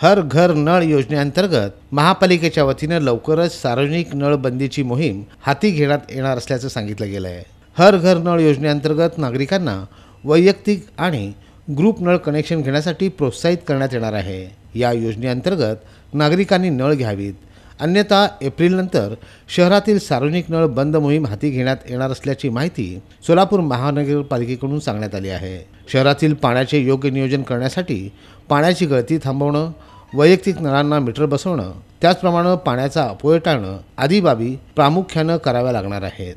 हर घर नळ योजनेअंतर्गत महापालिकेच्या वतीनं लवकरच सार्वजनिक नळबंदीची मोहीम हाती घेण्यात येणार असल्याचं सांगितलं गेलं आहे हर घर नळ योजनेअंतर्गत नागरिकांना वैयक्तिक आणि ग्रुप नळ कनेक्शन घेण्यासाठी प्रोत्साहित करण्यात येणार आहे या योजनेअंतर्गत नागरिकांनी नळ घ्यावीत अन्यथा एप्रिलनंतर शहरातील सार्वजनिक नळ बंद मोहीम हाती घेण्यात येणार असल्याची माहिती सोलापूर महानगरपालिकेकडून सांगण्यात आली आहे शहरातील पाण्याचे योग्य नियोजन करण्यासाठी पाण्याची गळती थांबवणं वैयक्तिक नळांना मीटर बसवणं त्याचप्रमाणे पाण्याचा अपव्यय टाळणं आदी बाबी प्रामुख्यानं कराव्या लागणार आहेत